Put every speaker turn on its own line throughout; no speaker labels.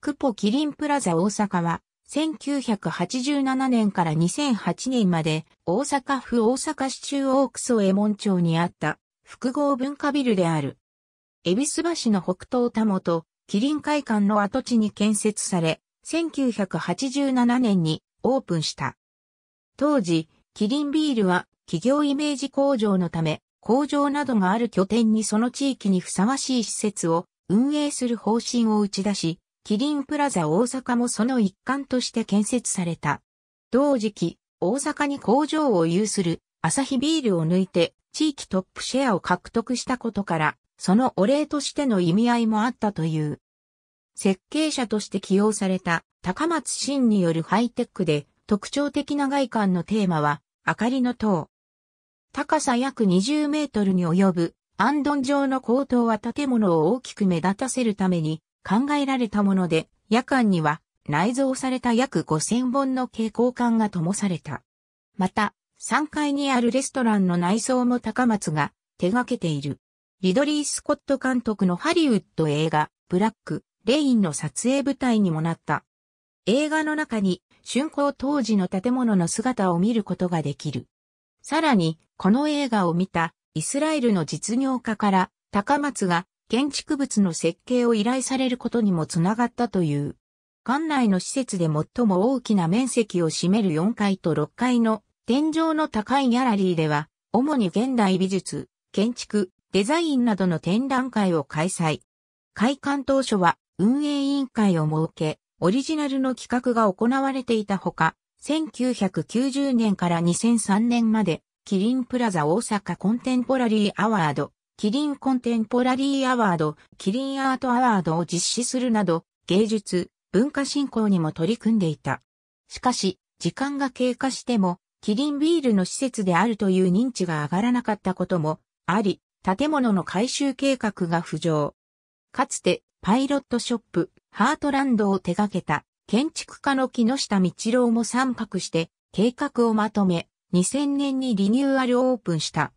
クポキリンプラザ大阪は、1987年から2008年まで、大阪府大阪市中央区曽右衛門町にあった、複合文化ビルである。寿橋の北東たもと、リン会館の跡地に建設され、1987年にオープンした。当時、キリンビールは企業イメージ向上のため、工場などがある拠点にその地域にふさわしい施設を運営する方針を打ち出し、キリンプラザ大阪もその一環として建設された。同時期、大阪に工場を有するアサヒビールを抜いて地域トップシェアを獲得したことから、そのお礼としての意味合いもあったという。設計者として起用された高松真によるハイテックで特徴的な外観のテーマは、明かりの塔。高さ約20メートルに及ぶ、アンドンの高塔は建物を大きく目立たせるために、考えられたもので、夜間には内蔵された約5000本の蛍光管が灯された。また、3階にあるレストランの内装も高松が手掛けている。リドリー・スコット監督のハリウッド映画、ブラック、レインの撮影舞台にもなった。映画の中に、竣工当時の建物の姿を見ることができる。さらに、この映画を見た、イスラエルの実業家から、高松が建築物の設計を依頼されることにもつながったという。館内の施設で最も大きな面積を占める4階と6階の天井の高いギャラリーでは、主に現代美術、建築、デザインなどの展覧会を開催。開館当初は運営委員会を設け、オリジナルの企画が行われていたほか、1990年から2003年まで、キリンプラザ大阪コンテンポラリーアワード、キリンコンテンポラリーアワード、キリンアートアワードを実施するなど、芸術、文化振興にも取り組んでいた。しかし、時間が経過しても、キリンビールの施設であるという認知が上がらなかったこともあり、建物の改修計画が浮上。かつて、パイロットショップ、ハートランドを手掛けた建築家の木下道郎も参画して計画をまとめ、2000年にリニューアルオープンした。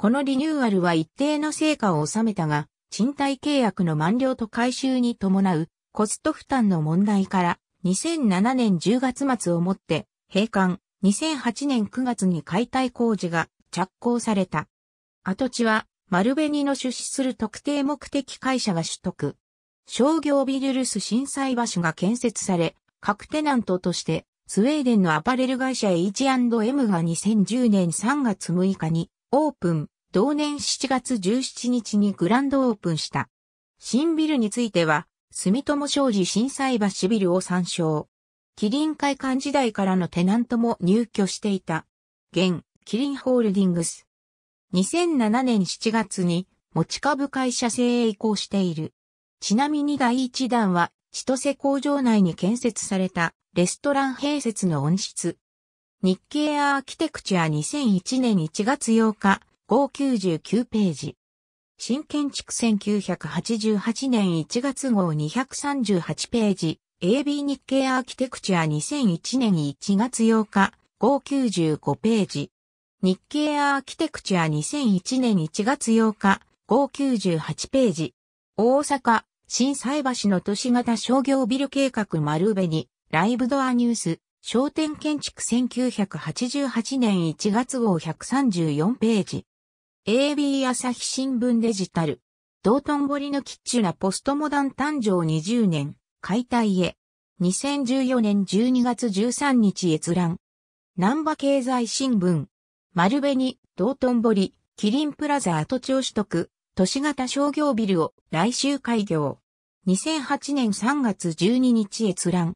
このリニューアルは一定の成果を収めたが、賃貸契約の満了と改修に伴うコスト負担の問題から2007年10月末をもって閉館、2008年9月に解体工事が着工された。跡地は丸紅の出資する特定目的会社が取得。商業ビルルス震災場所が建設され、各テナントとしてスウェーデンのアパレル会社 H&M が2010年3月6日にオープン、同年7月17日にグランドオープンした。新ビルについては、住友商事震災橋ビルを参照。キリン会館時代からのテナントも入居していた。現、キリンホールディングス。2007年7月に持ち株会社制へ移行している。ちなみに第1弾は、千歳工場内に建設されたレストラン併設の温室。日経アーキテクチャ2001年1月8日、599ページ。新建築1988年1月号238ページ。AB 日経アーキテクチャ2001年1月8日、595ページ。日経アーキテクチャ2001年1月8日、598ページ。大阪、新斎橋の都市型商業ビル計画丸紅、ライブドアニュース、商店建築1988年1月号134ページ。AB 朝日新聞デジタル。道頓堀のキッチュなポストモダン誕生20年、解体へ。2014年12月13日閲覧。南波経済新聞。丸紅、道頓堀、キリンプラザ跡地を取得、都市型商業ビルを来週開業。2008年3月12日閲覧。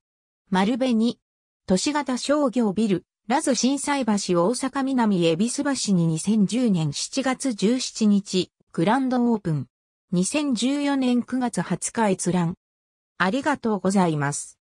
丸紅、都市型商業ビル、ラズ震災橋大阪南恵比寿橋に2010年7月17日、グランドオープン。2014年9月20日閲覧。ありがとうございます。